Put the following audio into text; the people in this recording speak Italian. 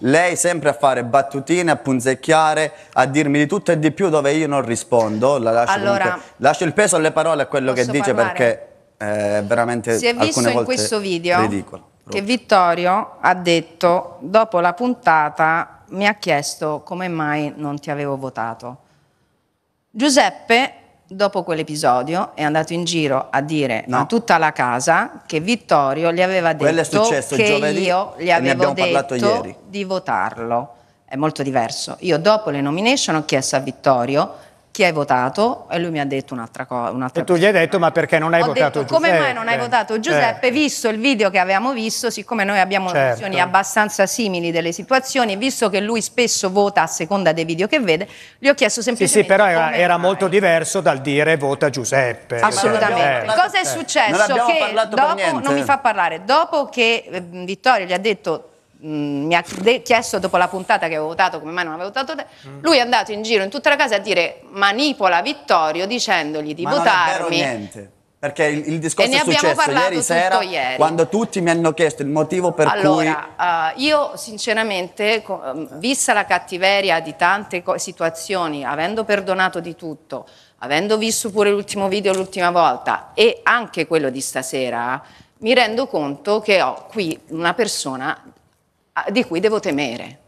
Lei sempre a fare battutine, a punzecchiare, a dirmi di tutto e di più dove io non rispondo. La lascio, allora, comunque, lascio il peso alle parole a quello che dice parlare? perché è eh, veramente Si è visto in questo video ridicolo, che Vittorio ha detto dopo la puntata mi ha chiesto come mai non ti avevo votato. Giuseppe dopo quell'episodio è andato in giro a dire no. a tutta la casa che Vittorio gli aveva detto che io gli avevo detto di votarlo. È molto diverso. Io dopo le nomination ho chiesto a Vittorio chi hai votato e lui mi ha detto un'altra cosa. Un'altra e tu gli hai detto ma perché non hai Ho votato detto, Giuseppe? Come mai non hai votato eh, Giuseppe? Certo. Visto il video che avevamo visto, siccome noi abbiamo certo. nozioni abbastanza simili delle situazioni, visto che lui spesso vota a seconda dei video che vede, gli ho chiesto semplicemente... Sì, sì, però era, era molto diverso dal dire vota Giuseppe. Assolutamente. Cioè, eh. Cosa è eh. successo? Non che dopo, non mi fa parlare, dopo che Vittorio gli ha detto Mm, mi ha chiesto dopo la puntata che avevo votato come mai non avevo votato te, mm. lui è andato in giro in tutta la casa a dire manipola Vittorio dicendogli di Ma votarmi. Non è niente. Perché il, il discorso è successo ieri sera ieri. quando tutti mi hanno chiesto il motivo per allora, cui... Allora, uh, io sinceramente, mm, vista la cattiveria di tante situazioni, avendo perdonato di tutto, avendo visto pure l'ultimo video l'ultima volta e anche quello di stasera, mi rendo conto che ho qui una persona di cui devo temere.